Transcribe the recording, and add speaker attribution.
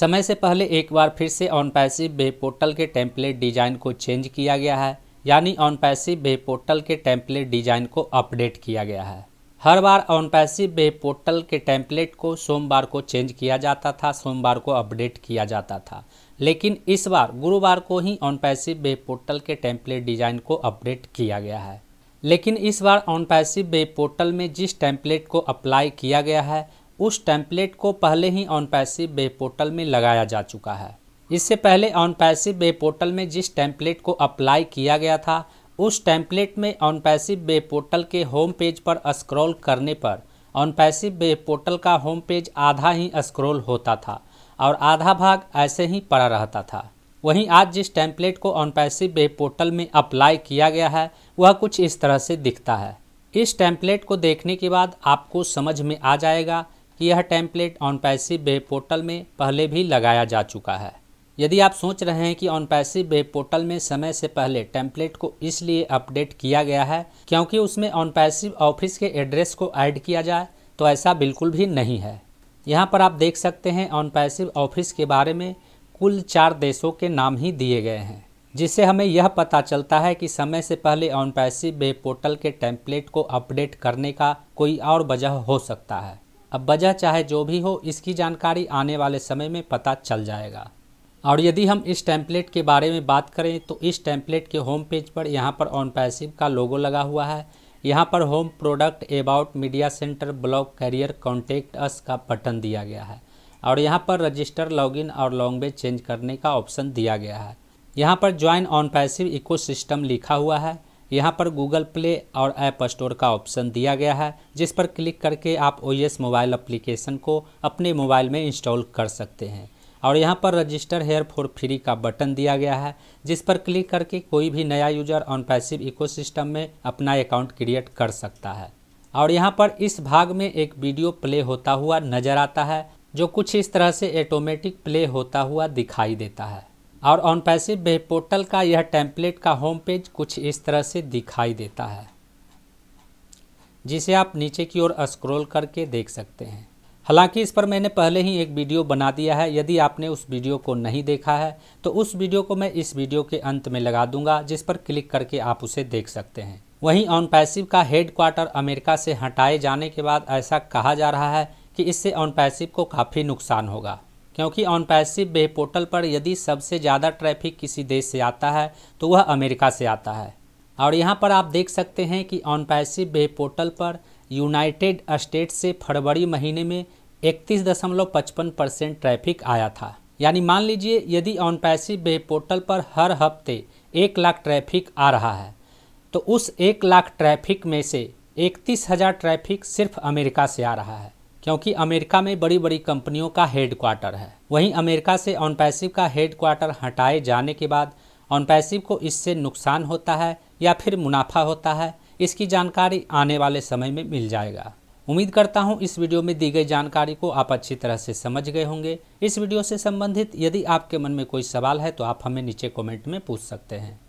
Speaker 1: समय से पहले एक बार फिर से ऑन पैसिव वेब पोर्टल के टेम्पलेट डिजाइन को चेंज किया गया है यानी ऑन पैसिव वेब पोर्टल के टेम्पलेट डिजाइन को अपडेट किया गया है हर बार ऑन पैसिव वेब पोर्टल के टेम्पलेट को सोमवार को चेंज किया जाता था सोमवार को अपडेट किया जाता था लेकिन इस बार गुरुवार को ही ऑन पैसिव वेब पोर्टल के टेम्पलेट डिजाइन को अपडेट किया गया है लेकिन इस बार ऑन पैसिव वेब पोर्टल में जिस टेम्पलेट को अप्लाई किया गया है उस टेम्पलेट को पहले ही ऑन पैसिव वेब पोर्टल में लगाया जा चुका है इससे पहले ऑन पैसिव वेब पोर्टल में जिस टेम्पलेट को अप्लाई किया गया था उस टेम्पलेट में ऑन पैसिव वेब पोर्टल के होम पेज पर स्क्रॉल करने पर ऑन पैसिव वेब पोर्टल का होम पेज आधा ही स्क्रॉल होता था और आधा भाग ऐसे ही पड़ा रहता था वहीं आज जिस टेम्पलेट को ऑन पैसिव वेब पोर्टल में अप्लाई किया गया है वह कुछ इस तरह से दिखता है इस टेम्पलेट को देखने के बाद आपको समझ में आ जाएगा कि यह template OnPassive web portal में पहले भी लगाया जा चुका है यदि आप सोच रहे हैं कि ऑन पैसिव वेब पोर्टल में समय से पहले टेम्पलेट को इसलिए अपडेट किया गया है क्योंकि उसमें ऑन पैसिव ऑफिस के एड्रेस को ऐड किया जाए तो ऐसा बिल्कुल भी नहीं है यहाँ पर आप देख सकते हैं ऑन पैसिव ऑफिस के बारे में कुल चार देशों के नाम ही दिए गए हैं जिससे हमें यह पता चलता है कि समय से पहले ऑन पैसिव वेब पोर्टल के टेम्पलेट को अपडेट करने का कोई और वजह हो सकता है अब वजह चाहे जो भी हो इसकी जानकारी आने वाले समय में पता चल जाएगा और यदि हम इस टैंपलेट के बारे में बात करें तो इस टैंपलेट के होम पेज पर यहाँ पर ऑन पैसिव का लोगो लगा हुआ है यहाँ पर home product about media centre blog career contact us का बटन दिया गया है और यहाँ पर रजिस्टर लॉगिन और लॉन्गवेज चेंज करने का ऑप्शन दिया गया है यहाँ पर ज्वाइन ऑन पैसिव इको लिखा हुआ है यहाँ पर गूगल प्ले और ऐप स्टोर का ऑप्शन दिया गया है जिस पर क्लिक करके आप ओ मोबाइल अप्लीकेशन को अपने मोबाइल में इंस्टॉल कर सकते हैं और यहाँ पर रजिस्टर हेयर फॉर फ्री का बटन दिया गया है जिस पर क्लिक करके कोई भी नया यूजर ऑन पैसिव इकोसिस्टम में अपना अकाउंट क्रिएट कर सकता है और यहाँ पर इस भाग में एक वीडियो प्ले होता हुआ नज़र आता है जो कुछ इस तरह से ऑटोमेटिक प्ले होता हुआ दिखाई देता है और ऑन पैसिव वेब पोर्टल का यह टेम्पलेट का होम पेज कुछ इस तरह से दिखाई देता है जिसे आप नीचे की ओर स्क्रॉल करके देख सकते हैं हालांकि इस पर मैंने पहले ही एक वीडियो बना दिया है यदि आपने उस वीडियो को नहीं देखा है तो उस वीडियो को मैं इस वीडियो के अंत में लगा दूंगा जिस पर क्लिक करके आप उसे देख सकते हैं वहीं ऑन पैसिव का हेड क्वार्टर अमेरिका से हटाए जाने के बाद ऐसा कहा जा रहा है कि इससे ऑन पैसिव को काफ़ी नुकसान होगा क्योंकि ऑन पैसिव वे पोर्टल पर यदि सबसे ज़्यादा ट्रैफिक किसी देश से आता है तो वह अमेरिका से आता है और यहाँ पर आप देख सकते हैं कि ऑन पैसिव वे पोर्टल पर यूनाइटेड स्टेट से फरवरी महीने में पचपन परसेंट ट्रैफिक आया था यानी मान लीजिए यदि ऑन पैसिव वे पोर्टल पर हर हफ्ते एक लाख ट्रैफिक आ रहा है तो उस एक लाख ट्रैफिक में से इकतीस हज़ार ट्रैफिक सिर्फ अमेरिका से आ रहा है क्योंकि अमेरिका में बड़ी बड़ी कंपनियों का हेडक्वार्टर है वहीं अमेरिका से ऑनपैसिव का हेडक्वार्टर हटाए जाने के बाद ऑनपैसिव को इससे नुकसान होता है या फिर मुनाफा होता है इसकी जानकारी आने वाले समय में मिल जाएगा उम्मीद करता हूं इस वीडियो में दी गई जानकारी को आप अच्छी तरह से समझ गए होंगे इस वीडियो से संबंधित यदि आपके मन में कोई सवाल है तो आप हमें नीचे कमेंट में पूछ सकते हैं